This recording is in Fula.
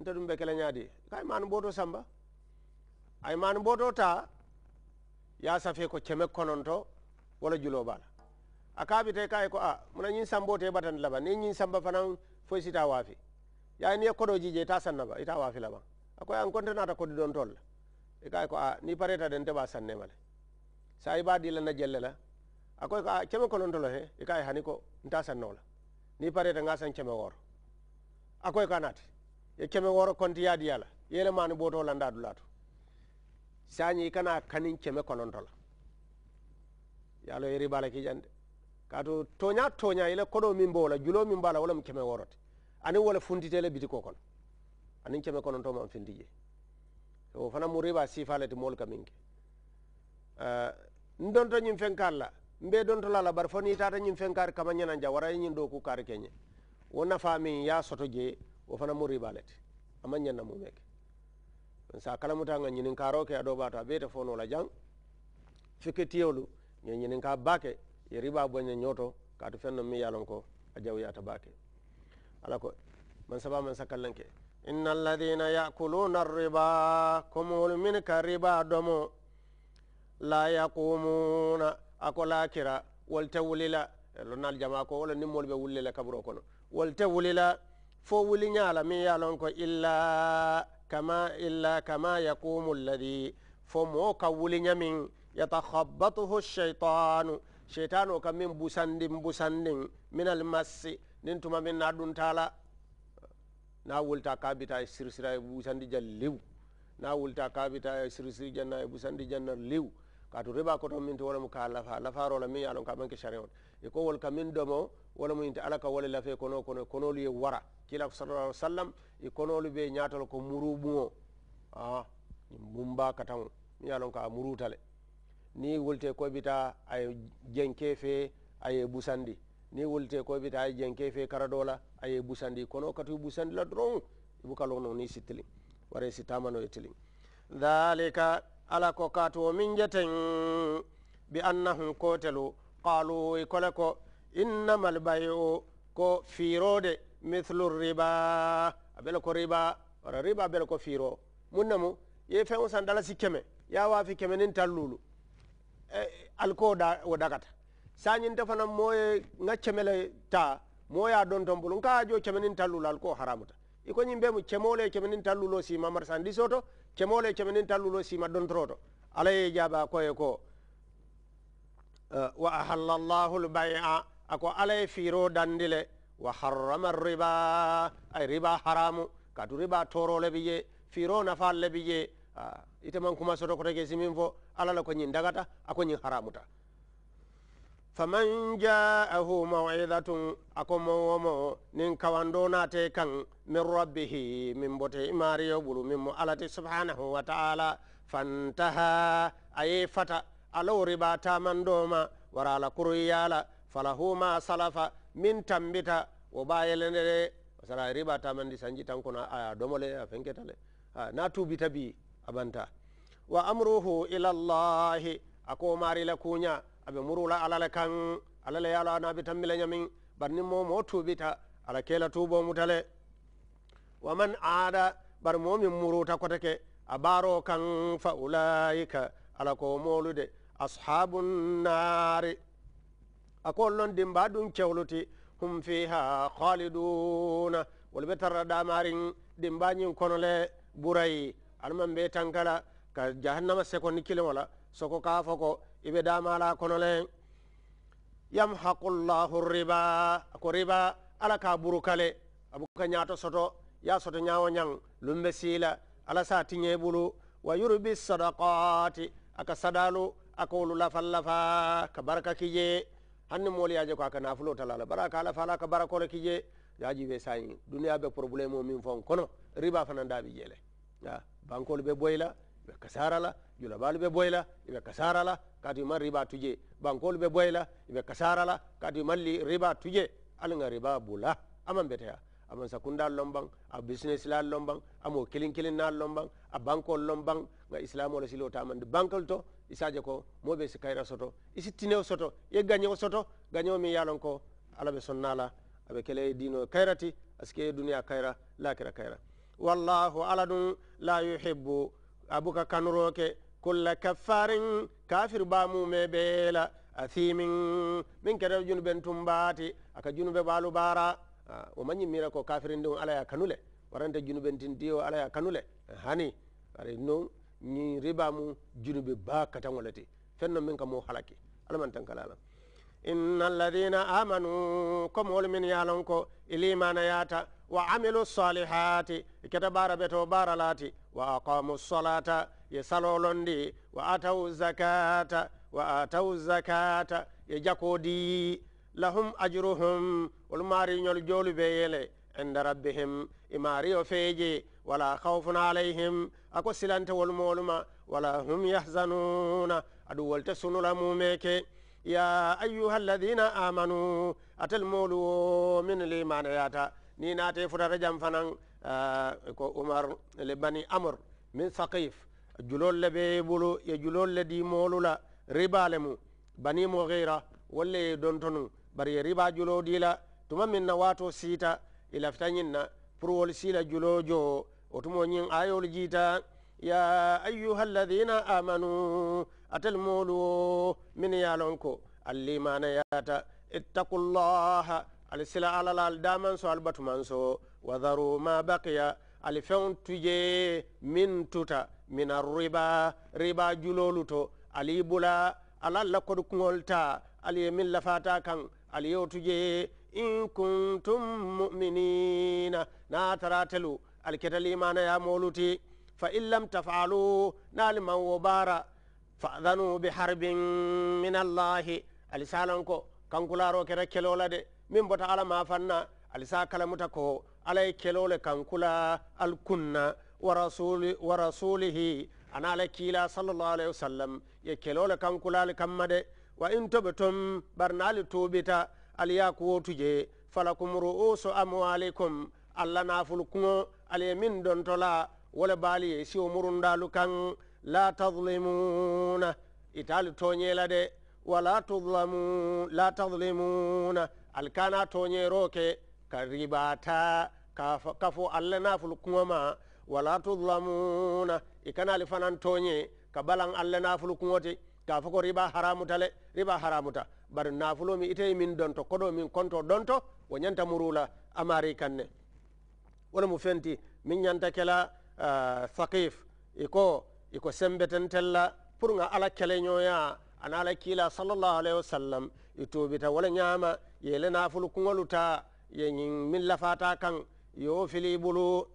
nte ɗum ɓe kele ñaadi kay manu boto samba ay manu boto ta ya safe ko keme kononto wala julo bala a kaɓite kay ko a muna ñin sambo te batan laban ni ñin samba fanan foy sita waafi yayi ni ye koɗo jije ta sannaba ita waafi laban akoy an konte nata kodi ɗon tol e kay ko a ni pareta den teɓa sannema le sa i ɓa ɗilanna jelle la akoy ko a keme konontolo he e kay hani ko nta sannola ni pareta nga san keme wooro akoy ko a naati ye keme woro konti yaadi yala yele maani booto landaadu laatu saañi i kana kaniŋ keme kononto la ye lo yeri baa la kijaŋ de kaatu tooñaa tooñaa i la kodoo miŋ bo wo la juloo miŋ baa la wo lemu keme woro ti aniŋ wo le funtitee le bitikoo kono aniŋ keme kononto maŋ finti je wo fana mu riba siifaa le ti moolu ka miŋ ke n donto ñiŋ feŋ kaari la m be donto la la bari fo niŋ i taata ñiŋ feŋ kaari kama ñananja wara ye ñiŋ dooku kaari ke ñe wo nafaa miŋ ye a soto jee o fana mo ribalete ama ñanna mumeke on sa kalamutaga ñininka roke a ɗoɓato a ɓeyte fonola jang fikke tiyolu ñe ñininka bake ye riba boña ñoto kaatu fenno mi yalon ko a jawyata bake ala ko man saba man sakkallanke inna alladina yakuluna arriba komol min ka riba domo la yaqumuna ako la kira wolte wulila lonal jama ko wola e nimmol ɓe wullile kaburo kono wolte wulila فولي نالا مي يالونكو إلا كما إلا كما يقوم الذي فموكا ولي نمين يتخبطه الشيطان شيطان كمين بوساندين بوساندين من المس ننتم من نادون تالا ناولتا كابتا سرسرا بوساندي جل ناولتا كابتا سرسرا جنة بوساندي جنة ليو كاتو ربا كتو من تولا مكالفا لفارو لمي يالون كابنك شريون يقول كمين دمو ولمو انت علاك ولي لفه كنو كنو كنو ليو ورا kilako sallah ali sallam i e konolu ɓe ñatal ko muru ɓuŋo a bumba katan mi yalon ka murutale ni wolte ko bita ay jenke fe aye busandi ni wolte ko bita ay jenke fe karadola aye busandi kono katu busandi la drong ibu kalon no ni sitling ware sitama no itling dalika ala ko katu min jeten bi annahu kotelu qalu e kole ko innamal bayu ko firode mithlu riba a bela ko riba wara riba bela ko fiiro mun namu ye feŋo san dala si keme ya waafi keme niŋ talluulu eh, alko da, wo dagata saañinta fanaŋ moo ye ŋa keme le taa moo ye a donton bulu nka a jo keme niŋ talluulu alko haramuta i ko ñiŋ be mu kemoolu ye keme niŋ talluulo siima mari sandiso to kemoolu ye keme niŋ talluulo siima dontoro to alla ye jaaba a koye ko e, wa ahalla llahu lbaya a ko alla ye fiiro dandi le wa harrama riba ay riba haramu kadu riba torole biye firo nafalle biye ah, iteman kuma soto kotege simin fo alala ko ñin dagata ako ñin haramuta faman jaahu mawidatun ako mowomo nin kawando nate kan min rabbihi min bote imariyo bulu min mo alati subhanahu wa taala fantaha aye fata alaw riba tamandoma warala kuruyala falahu ma salafa min tambita wo ɓayelendere sara riɓa tamandi sanji tan kono a domole a fenketale a na tubita bi abanta wa amruhu ilallahi ako marila kuña aɓe murula alala kan alala yalo anaɓe tammila ñamin barni momo tubita ala kela tubomutale wa man aɗa bar momin muruta kotake a ɓaro kan fa ulaika ala ko molude ashabu nnari akol noon dimba ɗum cewluti hum fiha khaliduna wol ɓe tarra ɗamarin dimbañin konole ɓuurayi almam ɓe tan kala ka jahannama sekondi kilimola soko ka foko iɓe ɗamala konolen yamhaqullahu riba ko riba ala ka ɓuru kale abuka ñato soto ya soto ñawo ñang lumɓe siila ala sa tiñe ɓulu wa yurbi sadakati aka saɗalu akowolu lafal lafa ka barka kijee hanne moolu ye je ko a ka naafuloo tala la bari a ka ala fa ala ka barakoo le ki je yaaji be saayiŋ duniyaa be problème miŋ faŋ kono riba fanaŋ daa bi je le bankolu be boyi la ibe kasara la julabaalu be boyi la ibe kasara la kaatu imaŋ riba tuje bankolu be boyi la ibe kasara la kaatu imaŋ riba tuje ali ŋa riba bula amaŋ beteya aman sakundal lomban a business la lomban amo kilin kilin na lomban a bankol lomban nga islamo la silo tamande bankol to isaje ko moɓe si kayra soto isi tinew soto ye gagñeo soto gagñeo min yalon ko ala ɓe sonnala aɓe kele e dino kayrati aske e duniya kayra lakira kayra wallahu ala ɗum la yuhibbu abuka kanroke kulla kaffarin kafir bamume ɓeela athimin min kede junuɓen tumbati aka junuɓe ɓalu bara o mañi mira ko kafirin ndi alaya kanule warante junuɓen tintio alaya kanule hani ari non ñi riba mu junube baa kataŋo le ti feŋ no miŋ ka moo halaki alamaŋ tankala la inna alladina amanu comme wolu miŋ ye a loŋ ko ilimana yaata wa amilu salihati i keta baara beto baara la ti wa aqamu solata ye saloo londi wa atau zakata wa atau zakata ye jakoo di lahum ajuruhum wolu maari ñol joolu be yele inda rabbihim i maario feeje ولا خوف عليهم أكو سلانت والمولما ولا هم يحزنون أدول تسون لموميك يا أيها الذين آمنوا أتلمولوا من الإيمان ياتا نيناتي فرر جنفنا آه، أكو آه أمر لبني أمر من ثقيف جلول لبي بولو يا جلول لدي مولو لا ربا لمو بني مغيرة ولي دونتونو بري ربا جلو ديلا تمام من نواتو سيتا إلى فتنين برول سيلا جلو جو otumoñin ayolu jiita ya ayuha alladina amanu atel moolu wo min ye lon ko allimana yata ittakullaha ali sila alalal daman so ali batuman so wadharu ma bakiya ali feŋ tuje min tuta min arriba riba julolu to ali bula alal la kodu kuŋol ta ali ye min lafata kaŋ ali yo tuje in kuntum muminina naa taratelu alketa limana ya moluti fa in lam tafalu naliman wo bara fadanu biharbin min allahi alisalan ko kankularo keta kelola de min bota ala ma fanna alisa kalamuta ko ala ye kelole kankula alkunna wa rasulihi ana ala kiila sallallahu alaihi wasallam ye kelole kankula ali kamma wa in tubtum barna ali tuubita ali ya falakum ru'usu amwalikum alla nafulu kuŋo ala min dontola wala baali siwo murundalu kan la tadlimuna itali toñela de wala tudlamu la tadlimuna alkana toñero roke ka kafo, ka fo allah naful kuŋoma wala tudlamuna i kanali fanan toñe ka balan allah riba haramutale riba haramuta bari nafulomi ite min donto koɗo min konto donto wo murula amari kanne wona mu fenti min ñanta kela uh, thaqif iko iko sembetentella pour nga ala keleñoya ana ala kiila sallallahu alayhi wa sallam i tuubita wala ñaama yele nafulu kuŋolu ta ye ñiŋ min lafata kaŋ yo fili i bulu